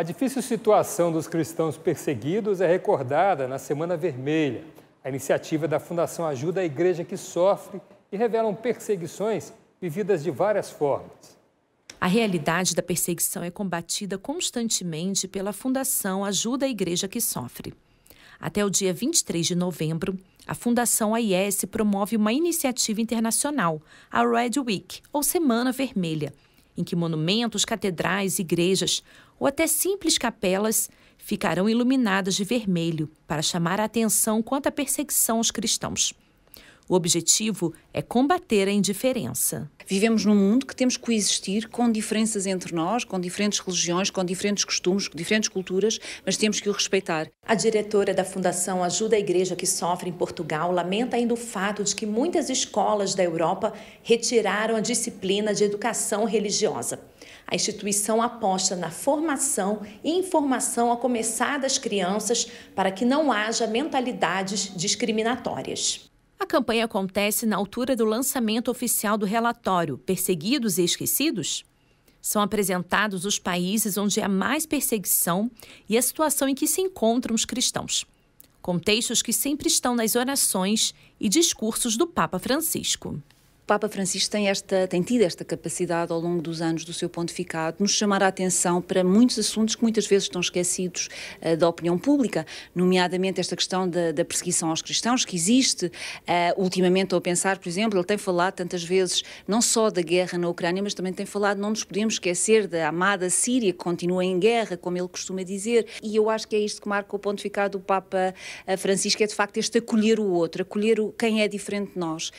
A difícil situação dos cristãos perseguidos é recordada na Semana Vermelha. A iniciativa da Fundação ajuda a igreja que sofre e revelam perseguições vividas de várias formas. A realidade da perseguição é combatida constantemente pela Fundação Ajuda a Igreja que Sofre. Até o dia 23 de novembro, a Fundação AIS promove uma iniciativa internacional, a Red Week, ou Semana Vermelha, em que monumentos, catedrais, igrejas ou até simples capelas ficarão iluminadas de vermelho para chamar a atenção quanto à perseguição aos cristãos. O objetivo é combater a indiferença. Vivemos num mundo que temos que coexistir com diferenças entre nós, com diferentes religiões, com diferentes costumes, com diferentes culturas, mas temos que o respeitar. A diretora da Fundação Ajuda a Igreja que Sofre em Portugal lamenta ainda o fato de que muitas escolas da Europa retiraram a disciplina de educação religiosa. A instituição aposta na formação e informação a começar das crianças para que não haja mentalidades discriminatórias. A campanha acontece na altura do lançamento oficial do relatório Perseguidos e Esquecidos? São apresentados os países onde há mais perseguição e a situação em que se encontram os cristãos. Contextos que sempre estão nas orações e discursos do Papa Francisco. Papa Francisco tem, esta, tem tido esta capacidade ao longo dos anos do seu pontificado, nos chamar a atenção para muitos assuntos que muitas vezes estão esquecidos uh, da opinião pública, nomeadamente esta questão da, da perseguição aos cristãos, que existe. Uh, ultimamente Ao pensar, por exemplo, ele tem falado tantas vezes não só da guerra na Ucrânia, mas também tem falado, não nos podemos esquecer da amada Síria, que continua em guerra, como ele costuma dizer. E eu acho que é isto que marca o pontificado do Papa eh, Francisco, é de facto este acolher o outro, acolher quem é diferente de nós.